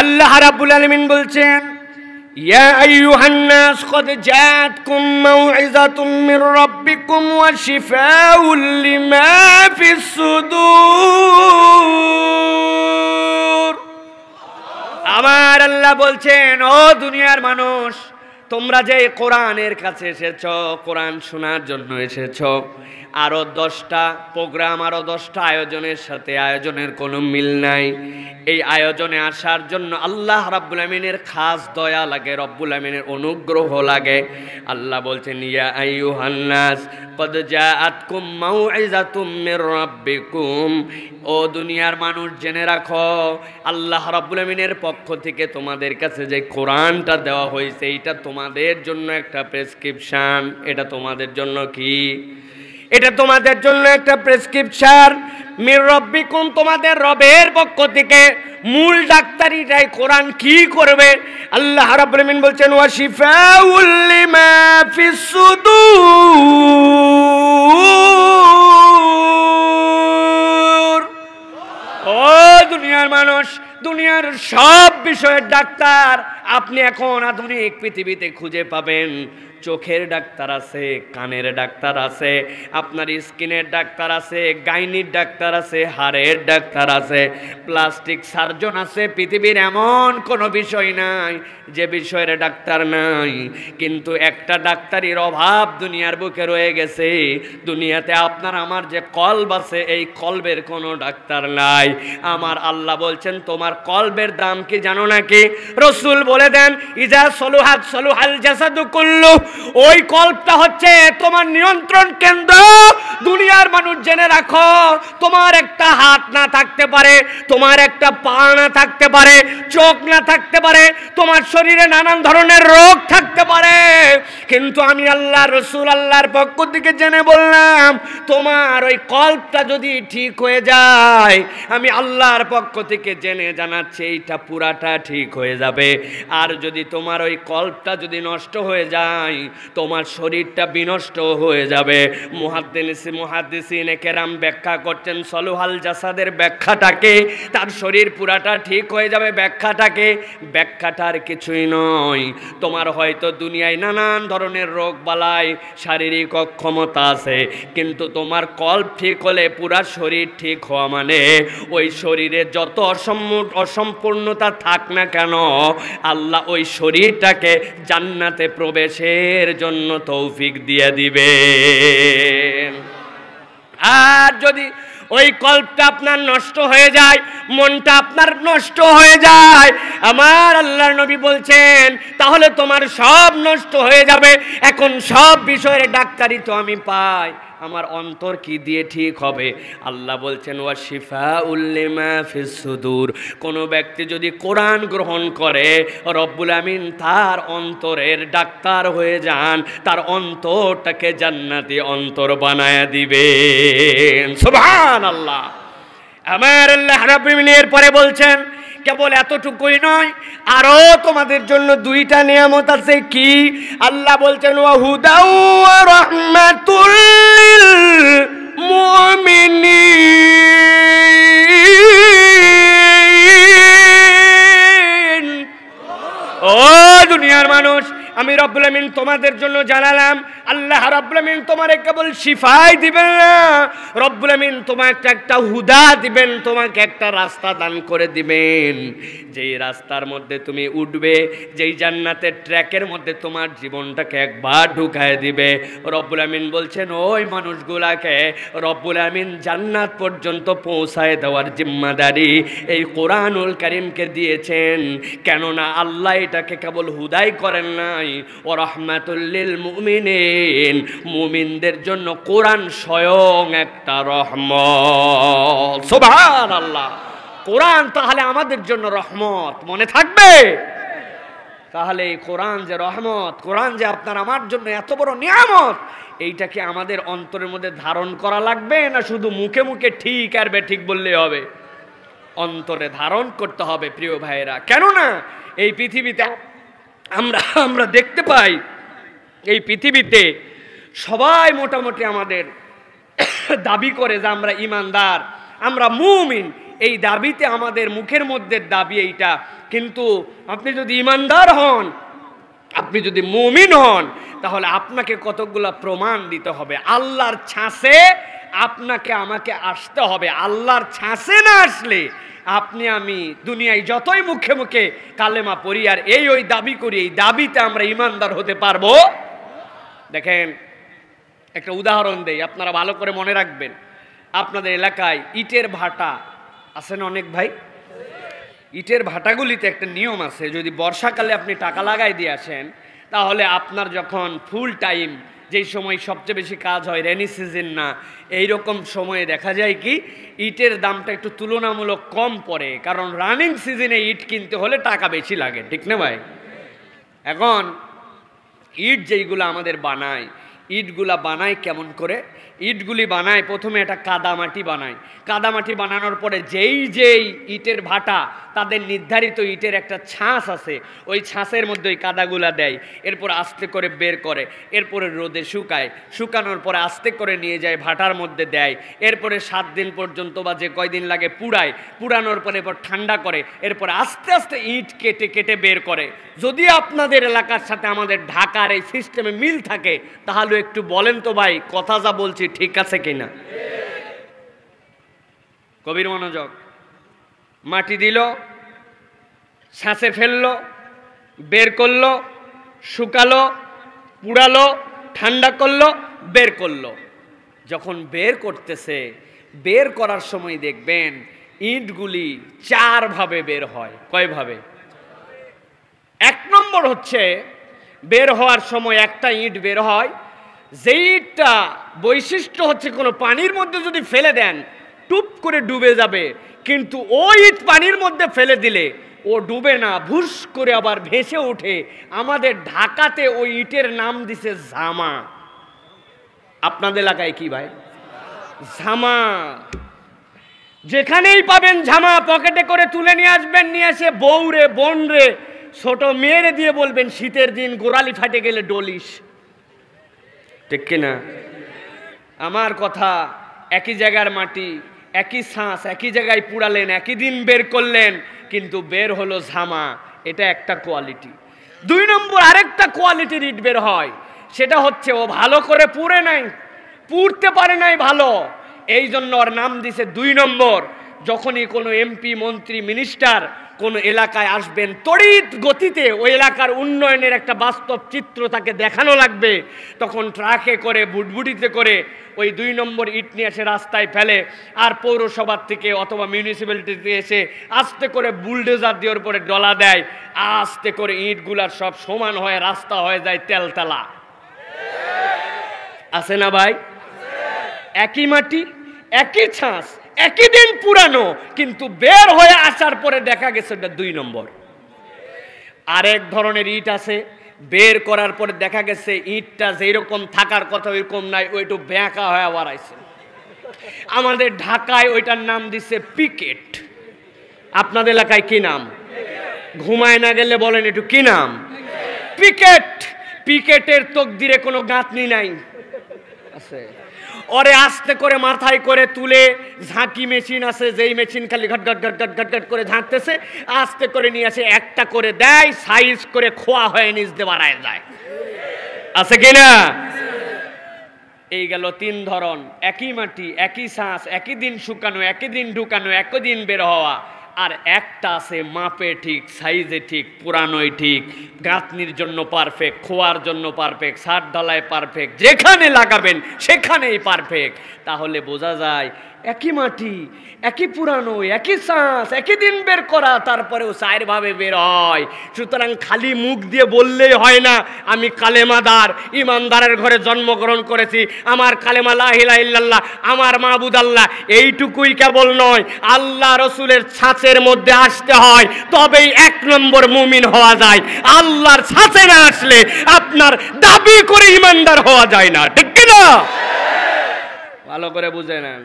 আল্লাহ রাব্বুল আলমিন বলছেন يا أيها الناس قد جاءتكم موعظة من ربكم وشفاء لما في الصدور আমার আল্লাহ বলছেন ও দুনিয়ার মানুষ তোমরা যে কোরআনের কাছে এসেছ কোরআন শোনার জন্য এসেছ আরও দশটা প্রোগ্রাম আরও দশটা আয়োজনের সাথে আয়োজনের কোনো মিল নাই এই আয়োজনে আসার জন্য আল্লাহ রাব্বুল আমিনের খাস দয়া লাগে রব্বুল আমিনের অনুগ্রহ লাগে আল্লাহ বলছেন ইয়া আইয়ুহান্নাস কদ জাআতকুম মাউইজাতুম মির রাব্বিকুম ও দুনিয়ার মানুষ জেনে রাখো আল্লাহ রাব্বুল আমিনের পক্ষ থেকে তোমাদের কাছে যে কোরআনটা দেওয়া হয়েছে এটা তোমাদের জন্য একটা প্রেসক্রিপশান এটা তোমাদের জন্য কি এটা তোমাদের জন্য একটা প্রেসক্রিপশন মির রব্বিকুম তোমাদের রবের পক্ষ থেকে মূল ডাক্তারি যাই কোরআন কি করবে আল্লাহ রাব্বুল বলছেন ওয়াশিফাউল লিমা ফিস ও দুনিয়ার মানুষ দুনিয়ার সব বিষয়ের ডাক্তার আপনি এখন আধুনিক পৃথিবীতে খুঁজে পাবেন চোখের ডাক্তার আছে কানের ডাক্তার আছে আপনার স্কিনের ডাক্তার আছে গাইনির ডাক্তার আছে হাড়ের ডাক্তার আছে প্লাস্টিক সার্জন আছে পৃথিবীর এমন কোনো বিষয় নাই যে বিষয়ের ডাক্তার নাই কিন্তু একটা ডাক্তারির অভাব দুনিয়ার বুকে রয়ে গেছে দুনিয়াতে আপনার আমার যে কলব আছে এই কলবের কোনো ডাক্তার নাই আমার আল্লাহ বলছেন তোমার কলবের দাম কি জানো নাকি রসুল বলে দেন ইজা সলুহাত সলুহাল জাসাদু কুল্লু ওই কল্পটা হচ্ছে তোমার নিয়ন্ত্রণ কেন্দ্র দুনিয়ার মানুষ জেনে রাখো তোমার একটা হাত না থাকতে পারে তোমার একটা পা না থাকতে পারে চোখ না থাকতে পারে তোমার শরীরে নানান ধরনের রোগ থাকতে পারে কিন্তু আমি আল্লাহ রসুল আল্লাহর পক্ষ থেকে জেনে বললাম তোমার ওই কল্পটা যদি ঠিক হয়ে যায় আমি আল্লাহর পক্ষ থেকে জেনে জানাচ্ছি এইটা পুরাটা ঠিক হয়ে যাবে আর যদি তোমার ওই কল্পটা যদি নষ্ট হয়ে যায় নাই তোমার শরীরটা বিনষ্ট হয়ে যাবে মুহাদ্দিস মুহাদ্দিসিন কেরাম ব্যাখ্যা করছেন সলুহাল জাসাদের ব্যাখ্যাটাকে তার শরীর পুরাটা ঠিক হয়ে যাবে ব্যাখ্যাটাকে ব্যাখ্যাটার কিছুই নয় তোমার হয়তো দুনিয়ায় নানান ধরনের রোগ বালায় শারীরিক অক্ষমতা আছে কিন্তু তোমার কল্প ঠিক হলে পুরা শরীর ঠিক হওয়া মানে ওই শরীরে যত অসম্পূর্ণতা থাক না কেন আল্লাহ ওই শরীরটাকে জান্নাতে প্রবেশে আমাদের জন্য তৌফিক দিয়ে দিবে আর যদি ওই কল্পটা আপনার নষ্ট হয়ে যায় মনটা আপনার নষ্ট হয়ে যায় আমার আল্লাহ নবী বলছেন তাহলে তোমার সব নষ্ট হয়ে যাবে এখন সব বিষয়ের ডাক্তারই তো আমি পাই আমার অন্তর কি দিয়ে ঠিক হবে আল্লাহ বলছেন ওয়া শিফা উল্লেমা ফিসুদূর কোনো ব্যক্তি যদি কোরআন গ্রহণ করে রব্বুল আমিন তার অন্তরের ডাক্তার হয়ে যান তার অন্তরটাকে জান্নাতি অন্তর বানায় দিবে সুবহান আল্লাহ আমার আল্লাহ এর পরে বলছেন কেবল এতটুকুই নয় আরও তোমাদের জন্য দুইটা নিয়ামত আছে কি আল্লাহ বলছেন ওয়া হুদাউ রব্বুল আমিন তোমাদের জন্য জানালাম আল্লাহ রব্লামিন তোমার কেবল শিফাই দিবেন না আমিন তোমাকে একটা হুদা দিবেন তোমাকে একটা রাস্তা দান করে দিবেন যেই রাস্তার মধ্যে তুমি উঠবে যেই জান্নাতের ট্র্যাকের মধ্যে তোমার জীবনটাকে একবার ঢুকায় দিবে রব্বুল আমিন বলছেন ওই মানুষগুলাকে রব্বুল আমিন জান্নাত পর্যন্ত পৌঁছায় দেওয়ার জিম্মাদারি এই কোরআনুল করিমকে দিয়েছেন কেননা আল্লাহ এটাকে কেবল হুদাই করেন নাই ও রহমাতুল্লিল মুমিনে বলেন মুমিনদের জন্য কোরআন স্বয়ং একটা রহমত সোভান আল্লাহ কোরআন তাহলে আমাদের জন্য রহমত মনে থাকবে তাহলে এই কোরআন যে রহমত কোরআন যে আপনার আমার জন্য এত বড় নিয়ামত এইটাকে আমাদের অন্তরের মধ্যে ধারণ করা লাগবে না শুধু মুখে মুখে ঠিক আর ঠিক বললে হবে অন্তরে ধারণ করতে হবে প্রিয় ভাইয়েরা কেননা এই পৃথিবীতে আমরা আমরা দেখতে পাই এই পৃথিবীতে সবাই মোটামুটি আমাদের দাবি করে যে আমরা ইমানদার আমরা মুমিন এই দাবিতে আমাদের মুখের মধ্যে দাবি এইটা কিন্তু আপনি যদি ইমানদার হন আপনি যদি মুমিন হন তাহলে আপনাকে কতগুলো প্রমাণ দিতে হবে আল্লাহর ছাঁচে আপনাকে আমাকে আসতে হবে আল্লাহর ছাঁচে না আসলে আপনি আমি দুনিয়ায় যতই মুখে মুখে কালেমা পড়ি আর এই ওই দাবি করি এই দাবিতে আমরা ইমানদার হতে পারবো দেখেন একটা উদাহরণ দেই আপনারা ভালো করে মনে রাখবেন আপনাদের এলাকায় ইটের ভাটা আছেন অনেক ভাই ইটের ভাটাগুলিতে একটা নিয়ম আছে যদি বর্ষাকালে আপনি টাকা লাগাই দিয়ে আসেন তাহলে আপনার যখন ফুল টাইম যেই সময় সবচেয়ে বেশি কাজ হয় রেনি সিজন না এই রকম সময়ে দেখা যায় কি ইটের দামটা একটু তুলনামূলক কম পড়ে কারণ রানিং সিজনে ইট কিনতে হলে টাকা বেশি লাগে ঠিক না ভাই এখন ইট যেইগুলো আমাদের বানায় ইটগুলা বানায় কেমন করে ইটগুলি বানায় প্রথমে এটা কাদামাটি বানায় কাদামাটি বানানোর পরে যেই যেই ইটের ভাটা তাদের নির্ধারিত ইটের একটা ছাঁস আছে ওই ছাঁসের মধ্যে ওই কাদাগুলা দেয় এরপর আস্তে করে বের করে এরপরে রোদে শুকায় শুকানোর পরে আস্তে করে নিয়ে যায় ভাটার মধ্যে দেয় এরপরে সাত দিন পর্যন্ত বা যে কয়দিন লাগে পুড়ায় পুড়ানোর পরে এরপর ঠান্ডা করে এরপর আস্তে আস্তে ইট কেটে কেটে বের করে যদি আপনাদের এলাকার সাথে আমাদের ঢাকার এই সিস্টেমে মিল থাকে তাহলে একটু বলেন তো ভাই কথা যা বলছি ঠিক আছে কিনা কবির মনোযোগ মাটি দিল সাঁচে ফেলল বের করলো শুকালো পুড়ালো ঠান্ডা করল বের করলো যখন বের করতেছে বের করার সময় দেখবেন ইঁটগুলি চারভাবে বের হয় কয়ভাবে এক নম্বর হচ্ছে বের হওয়ার সময় একটা ইঁট বের হয় যেইটা বৈশিষ্ট্য হচ্ছে কোনো পানির মধ্যে যদি ফেলে দেন টুপ করে ডুবে যাবে কিন্তু ওই ইট পানির মধ্যে ফেলে দিলে ও ডুবে না ভুস করে আবার ভেসে ওঠে আমাদের ঢাকাতে ওই ইটের নাম দিছে জামা আপনাদের এলাকায় কি ভাই ঝামা যেখানেই পাবেন ঝামা পকেটে করে তুলে নিয়ে আসবেন নিয়ে এসে বউরে বনরে ছোট মেয়েরে দিয়ে বলবেন শীতের দিন গোড়ালি ফাটে গেলে ডলিশ ঠিক কিনা আমার কথা একই জায়গার মাটি একই শ্বাস একই জায়গায় পুড়ালেন একই দিন বের করলেন কিন্তু বের হলো ঝামা এটা একটা কোয়ালিটি দুই নম্বর আরেকটা কোয়ালিটির ইট বের হয় সেটা হচ্ছে ও ভালো করে পুড়ে নাই পুড়তে পারে নাই ভালো এই জন্য ওর নাম দিছে দুই নম্বর যখনই কোনো এমপি মন্ত্রী মিনিস্টার কোনো এলাকায় আসবেন তড়িৎ গতিতে ওই এলাকার উন্নয়নের একটা বাস্তব চিত্র তাকে দেখানো লাগবে তখন ট্রাকে করে বুটবুটিতে করে ওই দুই নম্বর ইট নিয়ে এসে রাস্তায় ফেলে আর পৌরসভার থেকে অথবা মিউনিসিপ্যালিটিতে এসে আস্তে করে বুলডোজার দিয়ে পরে ডলা দেয় আস্তে করে ইটগুলার সব সমান হয় রাস্তা হয়ে যায় তেলতলা আছে না ভাই একই মাটি একই ছাঁচ একই দিন পুরানো কিন্তু বের হয়ে আসার পরে দেখা গেছে ওটা দুই নম্বর আরেক ধরনের ইট আছে বের করার পরে দেখা গেছে ইটটা যেরকম থাকার কথা ওইরকম নাই ওইটু ব্যাঁকা হয়ে বাড়াইছে আমাদের ঢাকায় ওইটার নাম দিছে পিকেট আপনাদের এলাকায় কি নাম ঘুমায় না গেলে বলেন একটু কি নাম পিকেট পিকেটের তকদিরে কোনো গাঁথনি নাই আছে ওরে আস্তে করে মাথায় করে তুলে ঝাঁকি মেশিন আছে যেই মেশিন খালি ঘট ঘট ঘট ঘট ঘট ঘট করে ঝাঁকতেছে আস্তে করে নিয়ে আসে একটা করে দেয় সাইজ করে খোয়া হয়ে নিজ দিয়ে বাড়ায় যায় আছে কি না এই গেল তিন ধরন একই মাটি একই শ্বাস একই দিন শুকানো একই দিন ঢুকানো একই দিন বের হওয়া আর একটা আছে মাপে ঠিক সাইজে ঠিক পুরানোই ঠিক গাঁথনির জন্য পারফেক্ট খোয়ার জন্য পারফেক্ট সার ঢালায় পারফেক্ট যেখানে লাগাবেন সেখানেই পারফেক্ট তাহলে বোঝা যায় একই মাটি একই পুরানো একই শ্বাস একই দিন বের করা তারপরেও ভাবে বের হয় সুতরাং খালি মুখ দিয়ে বললেই হয় না আমি কালেমাদার ইমানদারের ঘরে জন্মগ্রহণ করেছি আমার কালেমা লাহিল্লাহ আমার মাহবুদ আল্লাহ এইটুকুই কেবল নয় আল্লাহ রসুলের ছাঁচের মধ্যে আসতে হয় তবেই এক নম্বর মুমিন হওয়া যায় আল্লাহর ছাঁচে না আসলে আপনার দাবি করে ইমানদার হওয়া যায় না ঠিক কিনা ভালো করে বুঝে নেন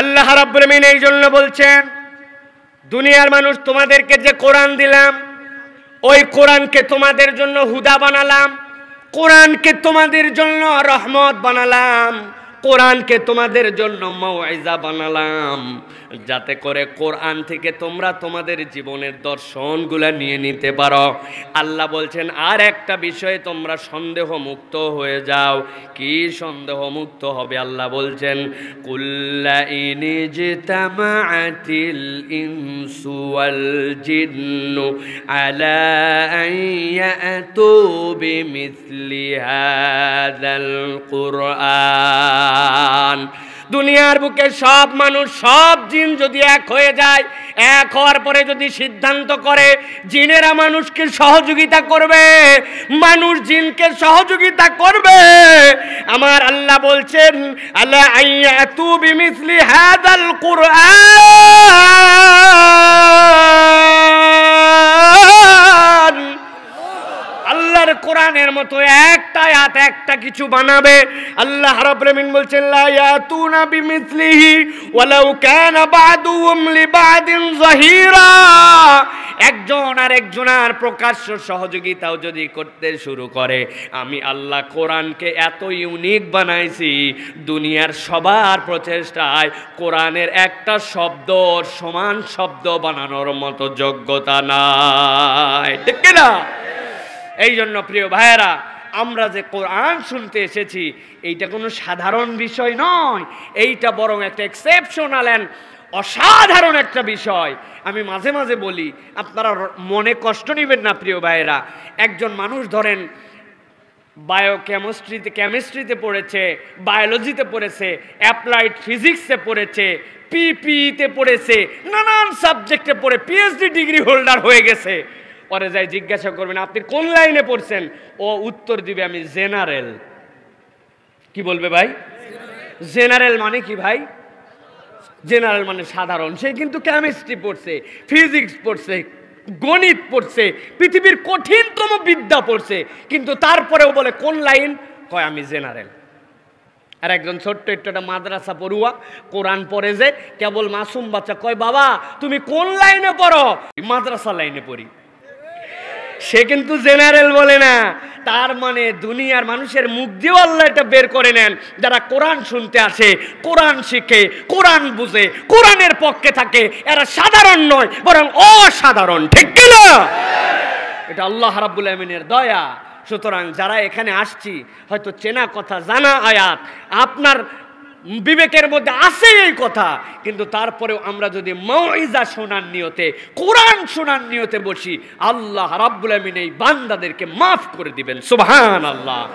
আল্লাহ রাব্রমিন এই জন্য বলছেন দুনিয়ার মানুষ তোমাদেরকে যে কোরআন দিলাম ওই কোরআনকে তোমাদের জন্য হুদা বানালাম কোরআনকে তোমাদের জন্য রহমত বানালাম কোরআনকে তোমাদের জন্য মাওয়াইজা বানালাম যাতে করে কোরআন থেকে তোমরা তোমাদের জীবনের দর্শনগুলো নিয়ে নিতে পারো আল্লাহ বলছেন আর একটা বিষয়ে তোমরা সন্দেহ মুক্ত হয়ে যাও কি সন্দেহ মুক্ত হবে আল্লাহ বলছেন কুল্লা জিতামাতিল ইনসু ওয়াল জিন্নু আলা আইয়াতু বিমিসলি হাযাল কুরআন জান দুনিয়ার বুকে সব মানুষ সব জিন যদি এক হয়ে যায় এক হওয়ার পরে যদি সিদ্ধান্ত করে জিনেরা মানুষকে সহযোগিতা করবে মানুষ জিনকে সহযোগিতা করবে আমার আল্লাহ বলছেন আল্লাহ তু বিমিসলি হাদাল কুরআন আল্লাহর কোরআনের মতো একটা আয়াত একটা কিছু বানাবে আল্লাহ রাব্বুল বলছেন লা ইয়াতুনা বিমিসলিহি ওয়ালাউ কানা বাদুহুম লিবাদিন যাহিরা একজন আর একজনার প্রকাশ্য সহযোগিতাও যদি করতে শুরু করে আমি আল্লাহ কোরআনকে এত ইউনিক বানাইছি দুনিয়ার সবার প্রচেষ্টায় কোরআনের একটা শব্দ সমান শব্দ বানানোর মতো যোগ্যতা নাই ঠিক না এই জন্য প্রিয় ভাইয়েরা আমরা যে কোরআন শুনতে এসেছি এইটা কোনো সাধারণ বিষয় নয় এইটা বরং একটা এক্সেপশনাল অ্যান্ড অসাধারণ একটা বিষয় আমি মাঝে মাঝে বলি আপনারা মনে কষ্ট নেবেন না প্রিয় ভাইয়েরা একজন মানুষ ধরেন বায়োকেমিস্ট্রিতে কেমিস্ট্রিতে পড়েছে বায়োলজিতে পড়েছে অ্যাপ্লাইড ফিজিক্সে পড়েছে পিপিতে পড়েছে নানান সাবজেক্টে পড়ে পিএইচডি ডিগ্রি হোল্ডার হয়ে গেছে পরে যাই জিজ্ঞাসা করবেন আপনি কোন লাইনে পড়ছেন ও উত্তর দিবে আমি জেনারেল কি বলবে ভাই জেনারেল মানে কি ভাই জেনারেল মানে সাধারণ সে কিন্তু কেমিস্ট্রি পড়ছে ফিজিক্স পড়ছে গণিত পড়ছে পৃথিবীর কঠিনতম বিদ্যা পড়ছে কিন্তু তারপরেও বলে কোন লাইন কয় আমি জেনারেল আর একজন ছোট্ট একটু একটা মাদ্রাসা পড়ুয়া কোরআন পড়ে যে কেবল মাসুম বাচ্চা কয় বাবা তুমি কোন লাইনে পড়ো মাদ্রাসা লাইনে পড়ি সে কিন্তু জেনারেল বলে না তার মানে দুনিয়ার মানুষের মুখ দিয়েও আল্লাহ এটা বের করে নেন যারা কোরআন শুনতে আসে কোরআন শিখে কোরআন বুঝে কোরআনের পক্ষে থাকে এরা সাধারণ নয় বরং অসাধারণ ঠিক কিনা এটা আল্লাহ হারাবুল আমিনের দয়া সুতরাং যারা এখানে আসছি হয়তো চেনা কথা জানা আয়াত আপনার বিবেকের মধ্যে আছে এই কথা কিন্তু তারপরেও আমরা যদি মঈজা শোনার নিয়তে কোরআন শোনার নিয়তে বসি আল্লাহ রাবুল আমিন এই বান্দাদেরকে মাফ করে দিবেন সুবাহ আল্লাহ